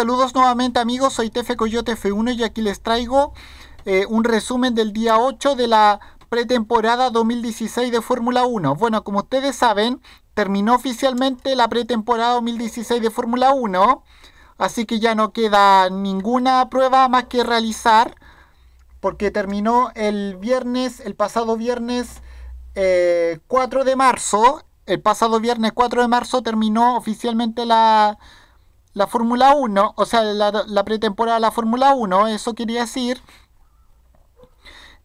saludos nuevamente amigos, soy Tefe Coyote F1 y aquí les traigo eh, un resumen del día 8 de la pretemporada 2016 de Fórmula 1. Bueno, como ustedes saben, terminó oficialmente la pretemporada 2016 de Fórmula 1, así que ya no queda ninguna prueba más que realizar, porque terminó el viernes, el pasado viernes 4 eh, de marzo, el pasado viernes 4 de marzo terminó oficialmente la la Fórmula 1, o sea, la, pretemporada de la Fórmula 1, eso quería decir.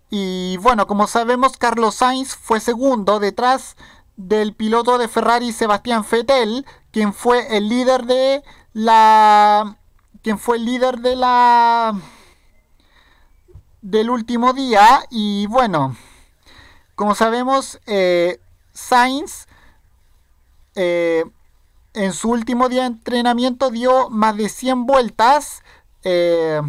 Y bueno, como sabemos, Carlos Sainz fue segundo detrás del piloto de Ferrari Sebastián Fettel. quien fue el líder de la quien fue el líder de la del último día y bueno, como sabemos, eh, Sainz eh, en su último día de entrenamiento dio más de 100 vueltas eh,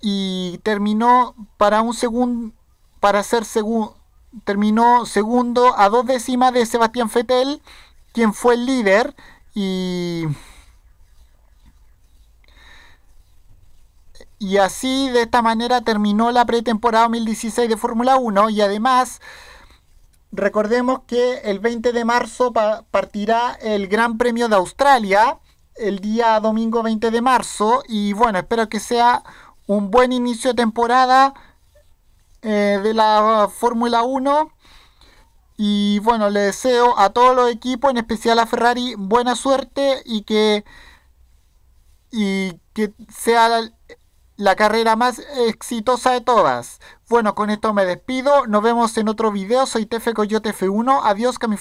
y terminó para un segundo, para ser segundo, terminó segundo a dos décimas de Sebastián Fettel, quien fue el líder y... Y así, de esta manera, terminó la pretemporada 2016 de Fórmula 1 y además Recordemos que el 20 de marzo partirá el Gran Premio de Australia, el día domingo 20 de marzo, y bueno, espero que sea un buen inicio de temporada eh, de la Fórmula 1. Y bueno, le deseo a todos los equipos, en especial a Ferrari, buena suerte y que, y que sea la carrera más exitosa de todas. Bueno, con esto me despido. Nos vemos en otro video. Soy Tefe Coyote F1. Adiós, que mi